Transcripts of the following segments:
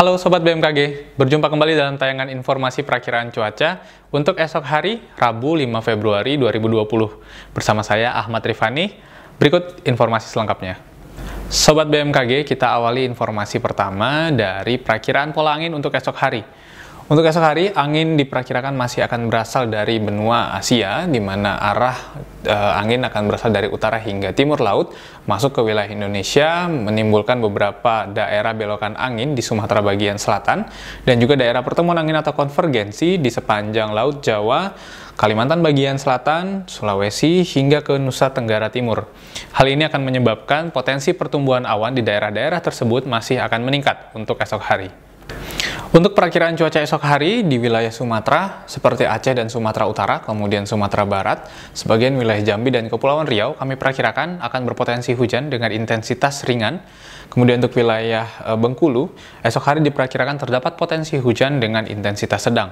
Halo Sobat BMKG, berjumpa kembali dalam tayangan informasi perakiran cuaca untuk esok hari, Rabu 5 Februari 2020. Bersama saya Ahmad Rifani, berikut informasi selengkapnya. Sobat BMKG, kita awali informasi pertama dari perakiraan pola angin untuk esok hari. Untuk esok hari, angin diperkirakan masih akan berasal dari benua Asia, di mana arah e, angin akan berasal dari utara hingga timur laut, masuk ke wilayah Indonesia, menimbulkan beberapa daerah belokan angin di Sumatera bagian selatan, dan juga daerah pertemuan angin atau konvergensi di sepanjang Laut Jawa, Kalimantan bagian selatan, Sulawesi, hingga ke Nusa Tenggara Timur. Hal ini akan menyebabkan potensi pertumbuhan awan di daerah-daerah tersebut masih akan meningkat untuk esok hari. Untuk perkiraan cuaca esok hari di wilayah Sumatera, seperti Aceh dan Sumatera Utara, kemudian Sumatera Barat, sebagian wilayah Jambi dan Kepulauan Riau kami perkirakan akan berpotensi hujan dengan intensitas ringan. Kemudian untuk wilayah eh, Bengkulu, esok hari diperkirakan terdapat potensi hujan dengan intensitas sedang.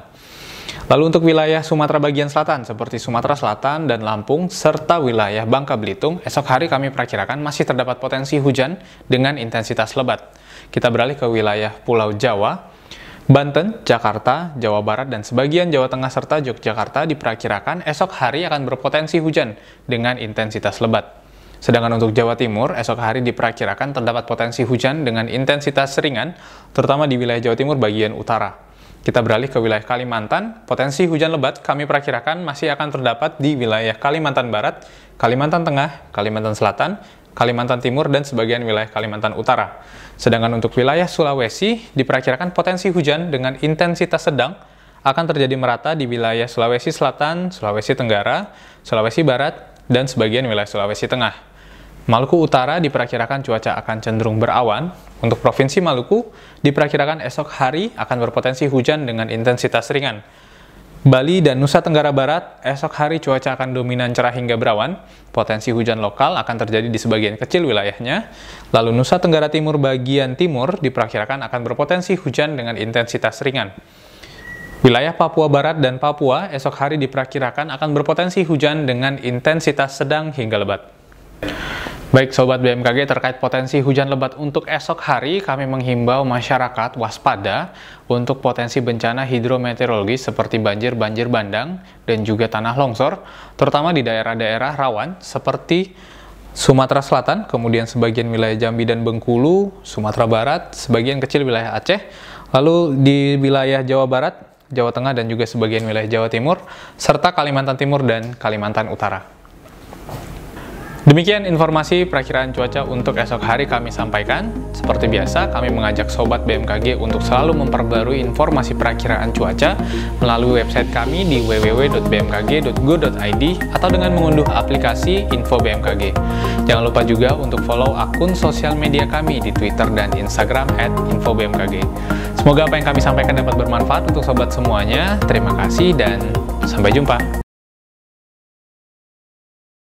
Lalu untuk wilayah Sumatera bagian selatan seperti Sumatera Selatan dan Lampung serta wilayah Bangka Belitung, esok hari kami perkirakan masih terdapat potensi hujan dengan intensitas lebat. Kita beralih ke wilayah Pulau Jawa. Banten, Jakarta, Jawa Barat, dan sebagian Jawa Tengah serta Yogyakarta diperkirakan esok hari akan berpotensi hujan dengan intensitas lebat. Sedangkan untuk Jawa Timur, esok hari diperkirakan terdapat potensi hujan dengan intensitas ringan, terutama di wilayah Jawa Timur bagian utara. Kita beralih ke wilayah Kalimantan, potensi hujan lebat kami perkirakan masih akan terdapat di wilayah Kalimantan Barat, Kalimantan Tengah, Kalimantan Selatan, Kalimantan Timur, dan sebagian wilayah Kalimantan Utara. Sedangkan untuk wilayah Sulawesi, diperkirakan potensi hujan dengan intensitas sedang akan terjadi merata di wilayah Sulawesi Selatan, Sulawesi Tenggara, Sulawesi Barat, dan sebagian wilayah Sulawesi Tengah. Maluku Utara diperkirakan cuaca akan cenderung berawan. Untuk Provinsi Maluku, diperkirakan esok hari akan berpotensi hujan dengan intensitas ringan. Bali dan Nusa Tenggara Barat, esok hari cuaca akan dominan cerah hingga berawan. Potensi hujan lokal akan terjadi di sebagian kecil wilayahnya. Lalu Nusa Tenggara Timur bagian timur diperkirakan akan berpotensi hujan dengan intensitas ringan. Wilayah Papua Barat dan Papua esok hari diperkirakan akan berpotensi hujan dengan intensitas sedang hingga lebat. Baik Sobat BMKG, terkait potensi hujan lebat untuk esok hari, kami menghimbau masyarakat waspada untuk potensi bencana hidrometeorologi seperti banjir, banjir bandang, dan juga tanah longsor, terutama di daerah-daerah rawan seperti Sumatera Selatan, kemudian sebagian wilayah Jambi dan Bengkulu, Sumatera Barat, sebagian kecil wilayah Aceh, lalu di wilayah Jawa Barat, Jawa Tengah, dan juga sebagian wilayah Jawa Timur, serta Kalimantan Timur dan Kalimantan Utara. Demikian informasi perakhiran cuaca untuk esok hari kami sampaikan. Seperti biasa, kami mengajak Sobat BMKG untuk selalu memperbarui informasi perakhiran cuaca melalui website kami di www.bmkg.go.id atau dengan mengunduh aplikasi Info BMKG. Jangan lupa juga untuk follow akun sosial media kami di Twitter dan Instagram @info_bmkg. Semoga apa yang kami sampaikan dapat bermanfaat untuk Sobat semuanya. Terima kasih dan sampai jumpa.